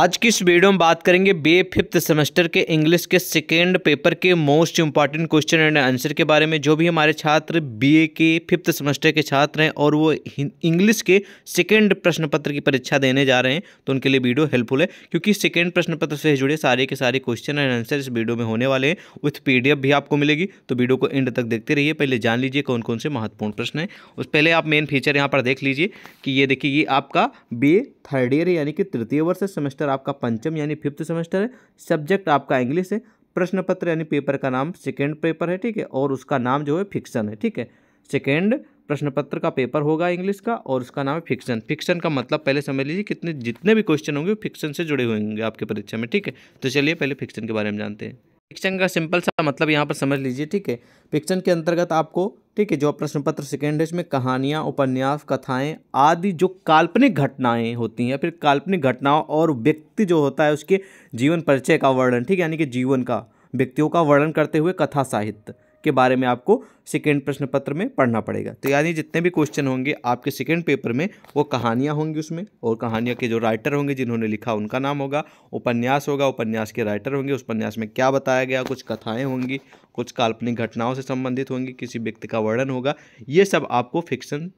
आज की इस वीडियो में बात करेंगे बी फिफ्थ सेमेस्टर के इंग्लिश के सेकेंड पेपर के most important question and answer के बारे में जो भी हमारे छात्र बीए के फिफ्थ सेमेस्टर के छात्र हैं और वो इंग्लिश के सेकेंड प्रश्न पत्र की परीक्षा देने जा रहे हैं तो उनके लिए वीडियो हेल्पफुल है क्योंकि सेकेंड प्रश्न पत्र से जुड़े सारे के सारे क्वेश्चन एंड आंसर इस वीडियो में होने वाले हैं विथ पी भी आपको मिलेगी तो वीडियो को एंड तक देखते रहिए पहले जान लीजिए कौन कौन से महत्वपूर्ण प्रश्न है उस पहले आप मेन फीचर यहाँ पर देख लीजिए कि ये देखिए ये आपका बी थर्ड ईयर यानी कि तृतीय वर्ष सेमेस्टर सेमेस्टर आपका पंचम यानी फिफ्थ सेमेस्टर है सब्जेक्ट आपका इंग्लिश है प्रश्न पत्र यानी पेपर का नाम सेकेंड पेपर है ठीक है और उसका नाम जो है फिक्सन है ठीक है सेकेंड प्रश्न पत्र का पेपर होगा इंग्लिश का और उसका नाम है फिक्शन फिक्शन का मतलब पहले समझ लीजिए कितने जितने भी क्वेश्चन होंगे वो फिक्शन से जुड़े होंगे आपके परीक्षा में ठीक है तो चलिए पहले फिक्शन के बारे में जानते हैं पिक्चन का सिंपल सा मतलब यहाँ पर समझ लीजिए ठीक है पिक्चन के अंतर्गत आपको ठीक है जो प्रश्न पत्र सेकेंड है इसमें कहानियाँ उपन्यास कथाएं आदि जो काल्पनिक घटनाएं होती हैं फिर काल्पनिक घटनाओं और व्यक्ति जो होता है उसके जीवन परिचय का वर्णन ठीक है यानी कि जीवन का व्यक्तियों का वर्णन करते हुए कथा साहित्य के बारे में आपको सेकेंड प्रश्न पत्र में पढ़ना पड़ेगा तो यानी जितने भी क्वेश्चन होंगे आपके सेकेंड पेपर में वो कहानियाँ होंगी उसमें और कहानियाँ के जो राइटर होंगे जिन्होंने लिखा उनका नाम होगा उपन्यास होगा उपन्यास के राइटर होंगे उपन्यास में क्या बताया गया कुछ कथाएँ होंगी कुछ काल्पनिक घटनाओं से संबंधित होंगी किसी व्यक्ति का वर्णन होगा ये सब आपको फिक्शन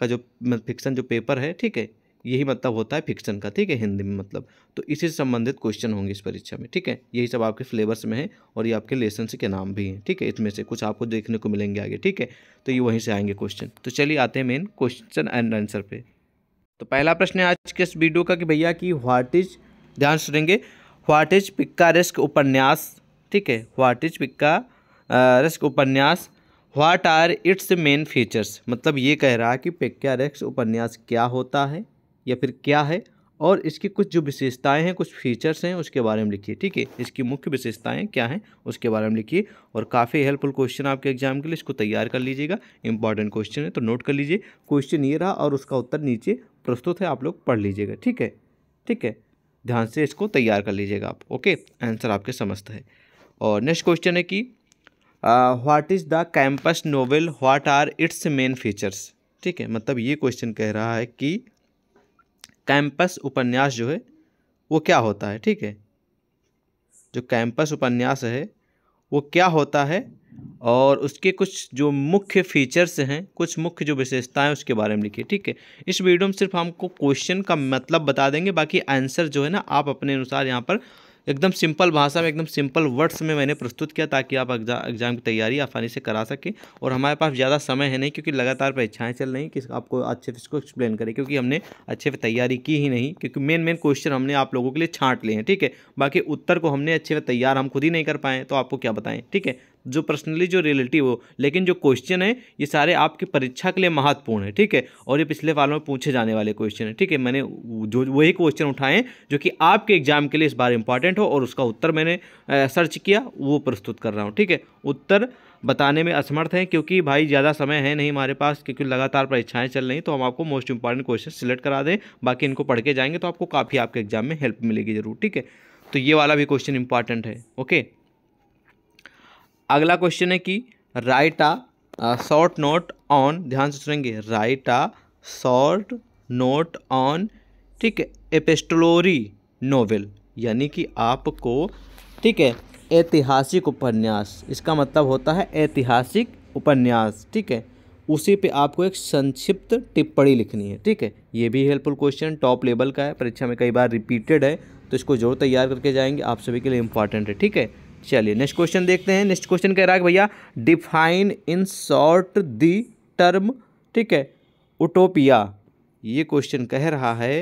का जो फिक्शन जो पेपर है ठीक है यही मतलब होता है फिक्शन का ठीक है हिंदी में मतलब तो इसी से संबंधित क्वेश्चन होंगे इस परीक्षा में ठीक है यही सब आपके फ्लेवर्स में है और ये आपके लेसन के नाम भी हैं ठीक है इसमें से कुछ आपको देखने को मिलेंगे आगे ठीक है तो ये वहीं से आएंगे क्वेश्चन तो चलिए आते हैं मेन क्वेश्चन एंड आंसर पे तो पहला प्रश्न है आज के इस वीडियो का कि भैया कि व्हाट इज ध्यान सुनेंगे व्हाट इज रिस्क उपन्यास ठीक है व्हाट इज पिक्का रिस्क उपन्यास what are its main features मतलब ये कह रहा है कि रिस्क उपन्यास क्या होता है या फिर क्या है और इसकी कुछ जो विशेषताएं हैं कुछ फीचर्स हैं उसके बारे में लिखिए ठीक है इसकी मुख्य विशेषताएं क्या हैं उसके बारे में लिखिए और काफ़ी हेल्पफुल क्वेश्चन आपके एग्जाम के लिए इसको तैयार कर लीजिएगा इंपॉर्टेंट क्वेश्चन है तो नोट कर लीजिए क्वेश्चन ये रहा और उसका उत्तर नीचे प्रस्तुत है आप लोग पढ़ लीजिएगा ठीक है ठीक है ध्यान से इसको तैयार कर लीजिएगा आप ओके आंसर आपके समस्त है और नेक्स्ट क्वेश्चन है कि what is the campus novel what are its main features ठीक है मतलब ये क्वेश्चन कह रहा है कि कैंपस उपन्यास जो है वो क्या होता है ठीक है जो कैंपस उपन्यास है वो क्या होता है और उसके कुछ जो मुख्य फीचर्स हैं कुछ मुख्य जो विशेषताएं उसके बारे में लिखिए ठीक है इस वीडियो में सिर्फ हमको क्वेश्चन का मतलब बता देंगे बाकी आंसर जो है ना आप अपने अनुसार यहाँ पर एकदम सिंपल भाषा में एकदम सिंपल वर्ड्स में मैंने प्रस्तुत किया ताकि आप एग्ज़ाम की तैयारी आसानी से करा सकें और हमारे पास ज़्यादा समय है नहीं क्योंकि लगातार परीक्षाएँ चल रही कि आपको अच्छे से इसको एक्सप्लेन करें क्योंकि हमने अच्छे से तैयारी की ही नहीं क्योंकि मेन मेन क्वेश्चन हमने आप लोगों के लिए छाँट लिए हैं ठीक है बाकी उत्तर को हमने अच्छे से तैयार हम खुद ही नहीं कर पाए तो आपको क्या बताएँ ठीक है जो पर्सनली जो रिलेटिव हो लेकिन जो क्वेश्चन है ये सारे आपकी परीक्षा के लिए महत्वपूर्ण है ठीक है और ये पिछले सालों में पूछे जाने वाले क्वेश्चन है ठीक है मैंने जो वही क्वेश्चन उठाए जो कि आपके एग्जाम के लिए इस बार इंपॉर्टेंट हो और उसका उत्तर मैंने सर्च किया वो प्रस्तुत कर रहा हूँ ठीक है उत्तर बताने में असमर्थ हैं क्योंकि भाई ज़्यादा समय है नहीं हमारे पास क्योंकि लगातार परीक्षाएं चल रही तो हम आपको मोस्ट इंपॉर्टेंट क्वेश्चन सिलेक्ट करा दें बाकी इनको पढ़ के जाएंगे तो आपको काफ़ी आपके एग्जाम में हेल्प मिलेगी ज़रूर ठीक है तो ये वाला भी क्वेश्चन इंपॉर्टेंट है ओके अगला क्वेश्चन है कि write a short note on ध्यान से सुनेंगे write a short note on ठीक है एपेस्टलोरी नोवेल यानी कि आपको ठीक है ऐतिहासिक उपन्यास इसका मतलब होता है ऐतिहासिक उपन्यास ठीक है उसी पे आपको एक संक्षिप्त टिप्पणी लिखनी है ठीक है ये भी हेल्पफुल क्वेश्चन टॉप लेवल का है परीक्षा में कई बार रिपीटेड है तो इसको जरूर तैयार करके जाएंगे आप सभी के लिए इंपॉर्टेंट है ठीक है चलिए नेक्स्ट क्वेश्चन देखते हैं नेक्स्ट क्वेश्चन कह रहा है भैया define in short the term ठीक है उटोपिया ये क्वेश्चन कह रहा है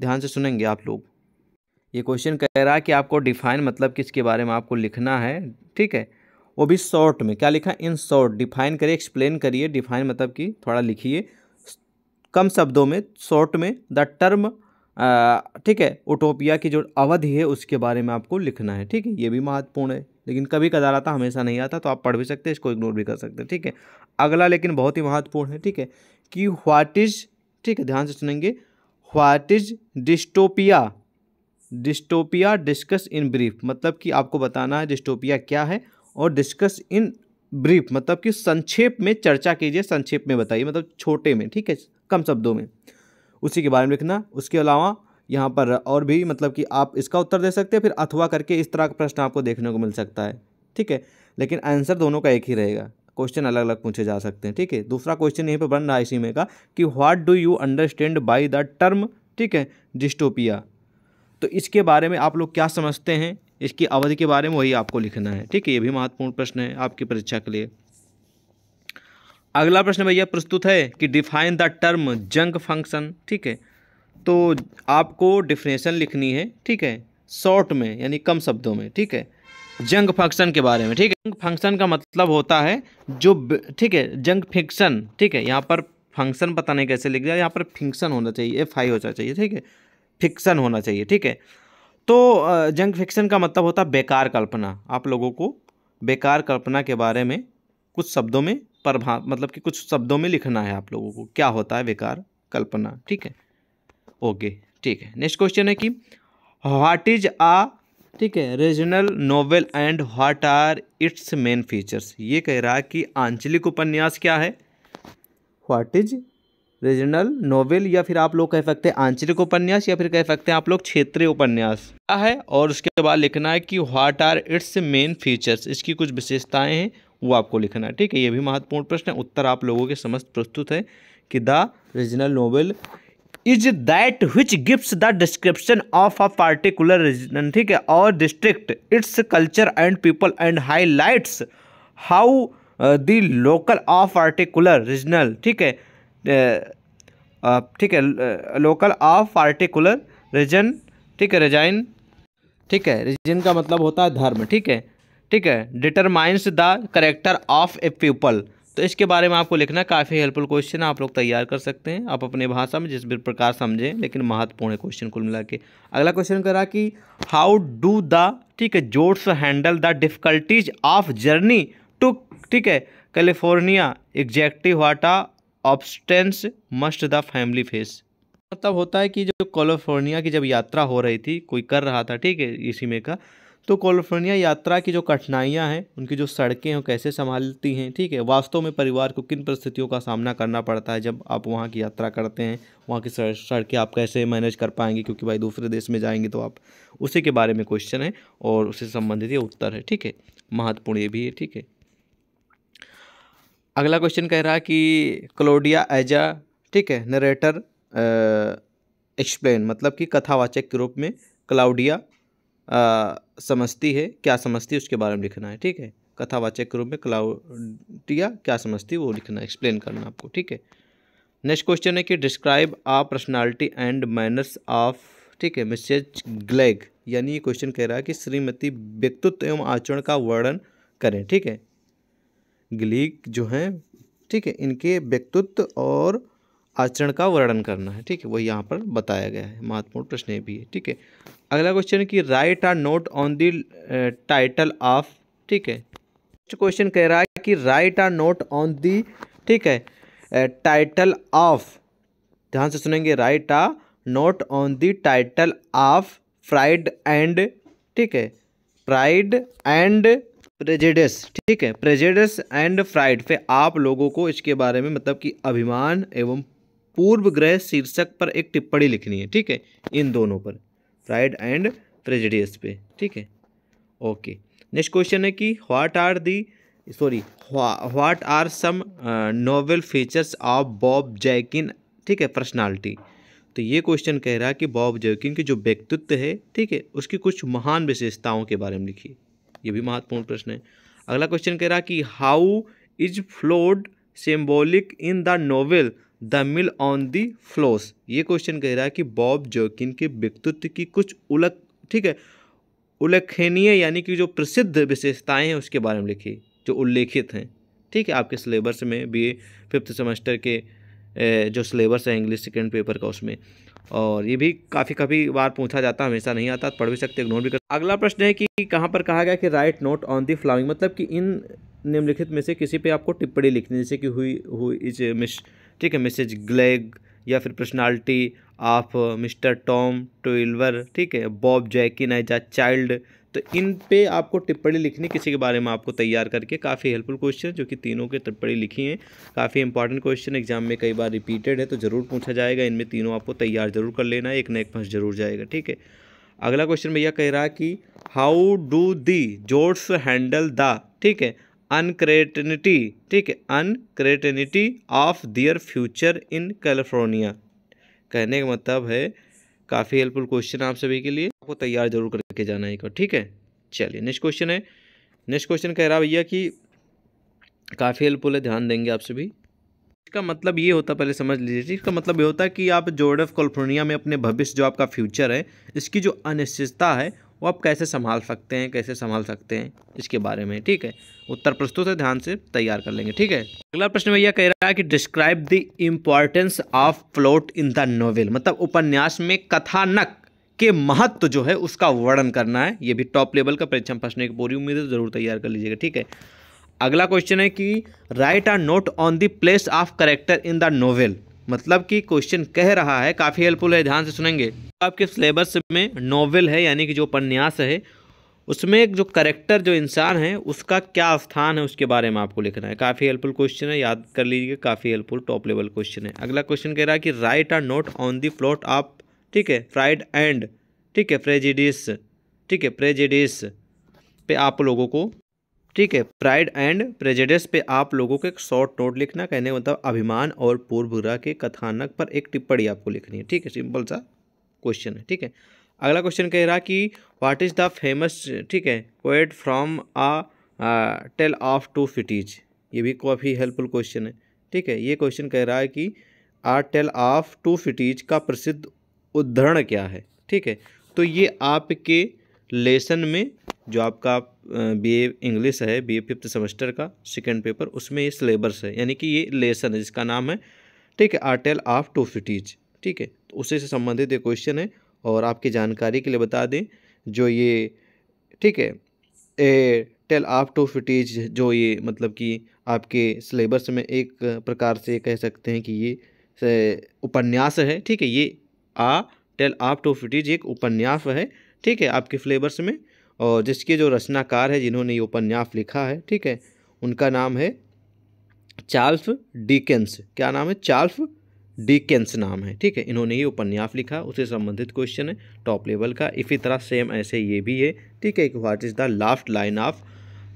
ध्यान से सुनेंगे आप लोग ये क्वेश्चन कह रहा है कि आपको डिफाइन मतलब किसके बारे में आपको लिखना है ठीक है वो भी शॉर्ट में क्या लिखा इन शॉर्ट डिफाइन करिए एक्सप्लेन करिए डिफाइन मतलब कि थोड़ा लिखिए कम शब्दों में शॉर्ट में द टर्म ठीक है ओटोपिया की जो अवधि है उसके बारे में आपको लिखना है ठीक है ये भी महत्वपूर्ण है लेकिन कभी कदार आता हमेशा नहीं आता तो आप पढ़ भी सकते हैं इसको इग्नोर भी कर सकते हैं ठीक है अगला लेकिन बहुत ही महत्वपूर्ण है ठीक है कि व्हाट इज ठीक है ध्यान से सुनेंगे what is dystopia dystopia discuss in brief मतलब कि आपको बताना है डिस्टोपिया क्या है और डिस्कस इन ब्रीफ मतलब कि संक्षेप में चर्चा कीजिए संक्षेप में बताइए मतलब छोटे में ठीक है कम शब्दों में उसी के बारे में लिखना उसके अलावा यहाँ पर और भी मतलब कि आप इसका उत्तर दे सकते हैं फिर अथवा करके इस तरह का प्रश्न आपको देखने को मिल सकता है ठीक है लेकिन आंसर दोनों का एक ही रहेगा क्वेश्चन अलग अलग पूछे जा सकते हैं ठीक है दूसरा क्वेश्चन यहीं पर बन रहा है इसी में का कि what do you understand by the term ठीक है डिस्टोपिया तो इसके बारे में आप लोग क्या समझते हैं इसकी अवधि के बारे में वही आपको लिखना है ठीक है ये भी महत्वपूर्ण प्रश्न है आपकी परीक्षा के लिए अगला प्रश्न भैया प्रस्तुत है कि define the term junk function ठीक है तो आपको डिफिनेशन लिखनी है ठीक है शॉर्ट में यानी कम शब्दों में ठीक है जंग फंक्शन के बारे में ठीक है जंग फंक्शन का मतलब होता है जो ठीक है जंग फिक्शन ठीक है यहाँ पर फंक्शन पता नहीं कैसे लिख दिया यहाँ पर फिक्शन होना चाहिए एफ आई होना चाहिए ठीक है फिक्शन होना चाहिए ठीक है तो जंग फिक्शन का मतलब होता है बेकार कल्पना आप लोगों को बेकार कल्पना के बारे में कुछ शब्दों में प्रभा मतलब कि कुछ शब्दों में लिखना है आप लोगों को क्या होता है विकार कल्पना ठीक है ओके ठीक है नेक्स्ट क्वेश्चन है कि व्हाट इज आ ठीक है regional novel and what are its main features ये कह रहा है कि आंचलिक उपन्यास क्या है व्हाट इज रीजनल नोवेल या फिर आप लोग कह सकते हैं आंचलिक उपन्यास या फिर कह सकते हैं आप लोग क्षेत्रीय उपन्यास क्या है और उसके बाद लिखना है कि what are its main features इसकी कुछ विशेषताएं हैं वो आपको लिखना है ठीक है ये भी महत्वपूर्ण प्रश्न है उत्तर आप लोगों के समस्त प्रस्तुत है कि the regional novel is that which gives the description of a particular region ठीक है और district its culture and people and highlights how the local of particular regional ठीक है uh, uh, ठीक है लोकल ऑफ पार्टिकुलर रीजन ठीक है resign ठीक है रीजन का मतलब होता है धर्म ठीक है ठीक है determines the character of a people तो इसके बारे में आपको लिखना काफ़ी हेल्पफुल क्वेश्चन आप लोग तैयार कर सकते हैं आप अपने भाषा में जिस भी प्रकार समझें लेकिन महत्वपूर्ण है क्वेश्चन कुल मिला के अगला क्वेश्चन करा कि हाउ डू द ठीक है Joads handle the difficulties of journey to ठीक है California exactly what obstacles must the family face मतलब होता है कि जो कैलिफोर्निया की जब यात्रा हो रही थी कोई कर रहा था ठीक है इसी में का तो कैलिफोर्निया यात्रा की जो कठिनाइयाँ हैं उनकी जो सड़कें हैं कैसे संभालती हैं ठीक है वास्तव में परिवार को किन परिस्थितियों का सामना करना पड़ता है जब आप वहाँ की यात्रा करते हैं वहाँ की सड़कें आप कैसे मैनेज कर पाएंगे क्योंकि भाई दूसरे देश में जाएंगे तो आप उसी के बारे में क्वेश्चन है और उससे संबंधित ये उत्तर है ठीक है महत्वपूर्ण ये भी है ठीक है अगला क्वेश्चन कह रहा है कि क्लोडिया एजा ठीक है नरेटर एक्सप्लेन मतलब कि कथावाचक के रूप में क्लाउडिया समझती है क्या समझती है उसके बारे में लिखना है ठीक है कथावाचक के रूप में क्लाउडिया क्या समझती है वो लिखना एक्सप्लेन करना आपको ठीक है नेक्स्ट क्वेश्चन है कि describe a personality and manners of ठीक है मिसेज ग्लेग यानी ये क्वेश्चन कह रहा है कि श्रीमती व्यक्तित्व एवं आचरण का वर्णन करें ठीक है ग्लीग जो हैं ठीक है इनके व्यक्तित्व और आचरण का वर्णन करना है ठीक है वही यहाँ पर बताया गया है महत्वपूर्ण प्रश्न भी है ठीक है अगला क्वेश्चन कि write a note on the title of ठीक है नेक्स्ट क्वेश्चन कह रहा है कि write a note on the ठीक है टाइटल uh, ऑफ ध्यान से सुनेंगे write a note on the title of fried and ठीक है प्राइड एंड प्रेजेडस ठीक है प्रेजेडस एंड फ्राइड पे आप लोगों को इसके बारे में मतलब कि अभिमान एवं पूर्व ग्रह शीर्षक पर एक टिप्पणी लिखनी है ठीक है इन दोनों पर प्राइड एंड प्रेजडियस पे ठीक है ओके नेक्स्ट क्वेश्चन है कि what are the sorry what are some novel features of Bob Jakin ठीक है पर्सनालिटी तो ये क्वेश्चन कह रहा है कि बॉब जैकिन के जो व्यक्तित्व है ठीक है उसकी कुछ महान विशेषताओं के बारे में लिखिए ये भी महत्वपूर्ण प्रश्न है अगला क्वेश्चन कह रहा है कि how is flood symbolic in the novel the mill on the Floss ये क्वेश्चन कह रहा है कि बॉब जोकिन के व्यक्तित्व की कुछ उलक ठीक है उल्लेखनीय यानी कि जो प्रसिद्ध विशेषताएं हैं उसके बारे में लिखी जो उल्लेखित हैं ठीक है आपके सिलेबस में बी फिफ्थ सेमेस्टर के जो सिलेबस है इंग्लिश सेकेंड पेपर का उसमें और ये भी काफ़ी काफ़ी बार पूछा जाता है हमेशा नहीं आता पढ़ भी सकते इग्नोर भी कर अगला प्रश्न है कि कहाँ पर कहा गया कि write note on the flowing मतलब कि इन निम्नलिखित में से किसी पे आपको टिप्पणी लिखनी जैसे कि हुई हुई इज मिस ठीक है मिसेज ग्लेग या फिर personality of mister Tom Tulliver ठीक है Bob Jakin as a child तो इन पे आपको टिप्पणी लिखनी किसी के बारे में आपको तैयार करके काफ़ी हेल्पफुल क्वेश्चन जो कि तीनों के टिप्पणी लिखी हैं काफ़ी इंपॉर्टेंट क्वेश्चन एग्जाम में कई बार रिपीटेड है तो ज़रूर पूछा जाएगा इनमें तीनों आपको तैयार जरूर कर लेना एक ना एक फंस जरूर जाएगा ठीक है अगला क्वेश्चन भैया कह रहा कि how do the Joads handle the ठीक है अनक्रेटनिटी ठीक है uncertainty of their future in California कहने का मतलब है काफ़ी हेल्पफुल क्वेश्चन आप सभी के लिए आपको तैयार जरूर करके जाना है ठीक है चलिए नेक्स्ट क्वेश्चन है नेक्स्ट क्वेश्चन कह रहा भैया कि काफ़ी हेल्पफुल है ध्यान देंगे आप सभी इसका मतलब ये होता पहले समझ लीजिए इसका मतलब ये होता है कि आप जोर्ड ऑफ कैलिफोर्निया में अपने भविष्य जो आपका फ्यूचर है इसकी जो अनिश्चितता है वो आप कैसे संभाल सकते हैं कैसे संभाल सकते हैं इसके बारे में ठीक है उत्तर प्रस्तुत है ध्यान से तैयार कर लेंगे ठीक है अगला प्रश्न भैया कह रहा है कि describe the importance of plot in the novel मतलब उपन्यास में कथानक के महत्व जो है उसका वर्णन करना है ये भी टॉप लेवल का परीक्षा प्रश्न एक की पूरी उम्मीद है जरूर तैयार कर लीजिएगा ठीक है अगला क्वेश्चन है कि write a note on the place of character in the novel मतलब कि क्वेश्चन कह रहा है काफ़ी हेल्पफुल है ध्यान से सुनेंगे तो आपके सिलेबस में नॉवल है यानी कि जो उपन्यास है उसमें एक जो करेक्टर जो इंसान है उसका क्या स्थान है उसके बारे में आपको लिखना है काफ़ी हेल्पफुल क्वेश्चन है याद कर लीजिए काफ़ी हेल्पफुल टॉप लेवल क्वेश्चन है अगला क्वेश्चन कह रहा है कि write a note on the flood आप ठीक है फ्राइड एंड ठीक है प्रेजिडिस ठीक है प्रेजिडिस पे आप लोगों को ठीक है प्राइड एंड प्रेजेडेस पे आप लोगों को एक शॉर्ट नोट लिखना कहने का मतलब अभिमान और पूर्वग्रह के कथानक पर एक टिप्पणी आपको लिखनी है ठीक है सिंपल सा क्वेश्चन है ठीक है अगला क्वेश्चन कह रहा कि व्हाट इज़ द फेमस ठीक है quote from a Tale of Two Cities ये भी काफ़ी हेल्पफुल क्वेश्चन है ठीक है ये क्वेश्चन कह रहा है कि a Tale of Two Cities का प्रसिद्ध उद्धरण क्या है ठीक है तो ये आपके लेसन में जो आपका बी ए इंग्लिश है बी ए फिफ्थ सेमेस्टर का सेकेंड पेपर उसमें ये सिलेबस है यानी कि ये लेसन है जिसका नाम है ठीक है आर्टेल ऑफ टू सिटीज ठीक है तो उसी से संबंधित ये क्वेश्चन है और आपकी जानकारी के लिए बता दें जो ये ठीक है a Tale of Two Cities जो ये मतलब कि आपके सिलेबस में एक प्रकार से कह सकते हैं कि ये उपन्यास है ठीक है ये a Tale of Two Cities एक उपन्यास है ठीक है आपके फ्लेवर्स में और जिसके जो रचनाकार है जिन्होंने ये उपन्यास लिखा है ठीक है उनका नाम है चार्ल्फ डिकेंस क्या नाम है चार्ल्फ डिकेंस नाम है ठीक है इन्होंने ये उपन्यास लिखा उसे संबंधित क्वेश्चन है टॉप लेवल का इसी तरह सेम ऐसे ये भी है ठीक है एक what is the last line of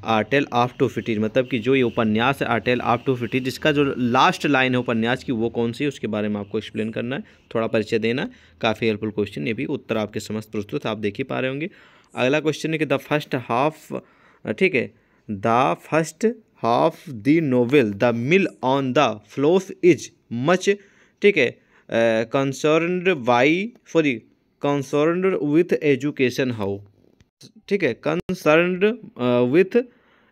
a tale of Two Cities मतलब कि जो ये उपन्यास है आर्टेल ऑफ टू फिटीज जिसका जो लास्ट लाइन है उपन्यास की वो कौन सी है उसके बारे में आपको एक्सप्लेन करना है थोड़ा परिचय देना काफ़ी हेल्पफुल क्वेश्चन ये भी उत्तर आपके समस्त प्रस्तुत आप देख ही पा रहे होंगे अगला क्वेश्चन है कि द फर्स्ट हाफ ठीक है the first half the novel the mill on the Floss is much ठीक है concern by sorry concern with education how ठीक है कंसर्नड विथ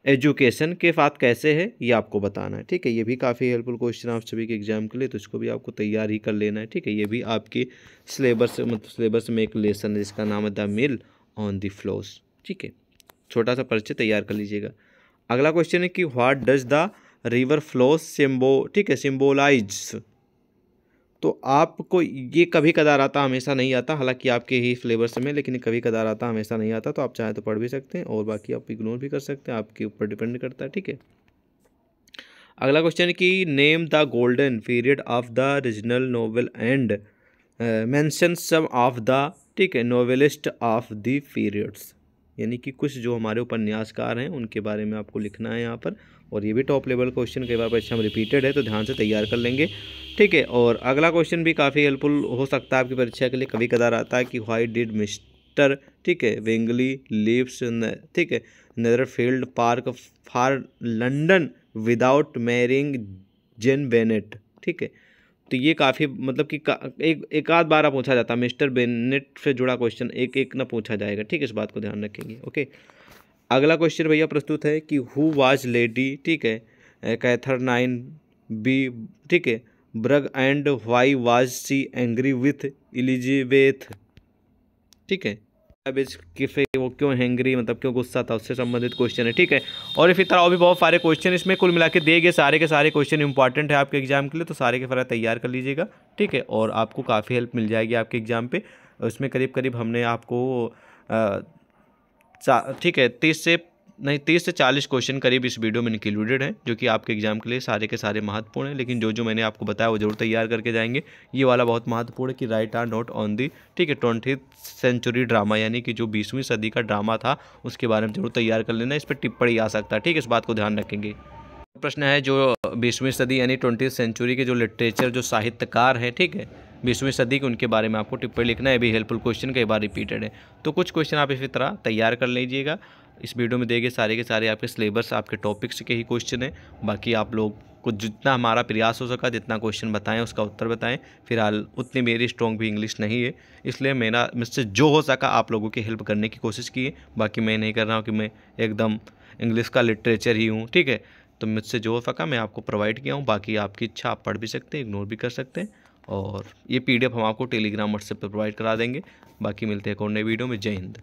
एजुकेशन के साथ कैसे है ये आपको बताना है ठीक है ये भी काफ़ी हेल्पफुल क्वेश्चन आप सभी के एग्जाम के लिए तो इसको भी आपको तैयार ही कर लेना है ठीक है ये भी आपकी सिलेबस मतलब सिलेबस में एक लेसन है जिसका नाम है the mill on the floss ठीक है छोटा सा पर्चे तैयार कर लीजिएगा अगला क्वेश्चन है कि what does the river floss सिम्बो ठीक है सिम्बोलाइज तो आपको ये कभी कदार आता हमेशा नहीं आता हालांकि आपके ही फ्लेवर्स में लेकिन कभी कदार आता हमेशा नहीं आता तो आप चाहें तो पढ़ भी सकते हैं और बाकी आप इग्नोर भी कर सकते हैं आपके ऊपर डिपेंड करता है ठीक है अगला क्वेश्चन कि name the golden period of the regional novel and mention some of the ठीक है नोवेलिस्ट ऑफ द पीरियड्स यानी कि कुछ जो हमारे उपन्यासकार हैं उनके बारे में आपको लिखना है यहाँ पर और ये भी टॉप लेवल क्वेश्चन कई बार परीक्षा में रिपीटेड है तो ध्यान से तैयार कर लेंगे ठीक है और अगला क्वेश्चन भी काफ़ी हेल्पफुल हो सकता है आपकी परीक्षा के लिए कभी कदार आता है कि वाई डिड मिस्टर ठीक है वेंगली लिप्स ठीक है Netherfield Park for London without marrying Jane Bennet ठीक है तो ये काफ़ी मतलब कि का, एक एक आध बारह पूछा जाता है मिस्टर बेनेट से जुड़ा क्वेश्चन एक एक ना पूछा जाएगा ठीक है इस बात को ध्यान रखेंगे ओके अगला क्वेश्चन भैया प्रस्तुत है कि हु वाज लेडी ठीक है कैथर नाइन बी ठीक है ब्रग and why was she angry with Elizabeth ठीक है अब इस किफे वो क्यों हैंगरी मतलब क्यों गुस्सा था उससे संबंधित क्वेश्चन है ठीक है और इसी तरह और भी बहुत सारे क्वेश्चन इसमें कुल मिला के दिए गए सारे के सारे क्वेश्चन इंपॉर्टेंट है आपके एग्जाम के लिए तो सारे के सारा तैयार कर लीजिएगा ठीक है और आपको काफ़ी हेल्प मिल जाएगी आपके एग्जाम पर उसमें करीब करीब हमने आपको ठीक है तीस से नहीं तीस से चालीस क्वेश्चन करीब इस वीडियो में इंक्लूडेड हैं जो कि आपके एग्जाम के लिए सारे के सारे महत्वपूर्ण हैं लेकिन जो जो मैंने आपको बताया वो जरूर तैयार करके जाएंगे ये वाला बहुत महत्वपूर्ण है कि write a note on the ठीक है ट्वेंटी सेंचुरी ड्रामा यानी कि जो बीसवीं सदी का ड्रामा था उसके बारे में जरूर तैयार कर लेना इस पर टिप्पणी आ सकता है ठीक है इस बात को ध्यान रखेंगे प्रश्न है जो बीसवीं सदी यानी ट्वेंटी सेंचुरी के जो लिटरेचर जो साहित्यकार हैं ठीक है बीसवीं सदी के उनके बारे में आपको टिप्पणी लिखना है भी हेल्पफुल क्वेश्चन कई बार रिपीटेड है तो कुछ क्वेश्चन आप इसी तरह तैयार कर लीजिएगा इस वीडियो में देखिए सारे के सारे आपके सिलेबस आपके टॉपिक्स के ही क्वेश्चन हैं बाकी आप लोग को जितना हमारा प्रयास हो सका जितना क्वेश्चन बताएं उसका उत्तर बताएं फिलहाल उतनी मेरी स्ट्रॉन्ग भी इंग्लिश नहीं है इसलिए मेरा मुझसे जो हो सका आप लोगों की हेल्प करने की कोशिश की है बाकी मैं नहीं कर रहा हूँ कि मैं एकदम इंग्लिश का लिटरेचर ही हूँ ठीक है तो मुझसे जो हो सका मैं आपको प्रोवाइड किया हूँ बाकी आपकी इच्छा आप पढ़ भी सकते हैं इग्नोर भी कर सकते हैं और ये पीडीएफ हम आपको टेलीग्राम व्हाट्सएप पर प्रोवाइड करा देंगे बाकी मिलते हैं एक और नए वीडियो में जय हिंद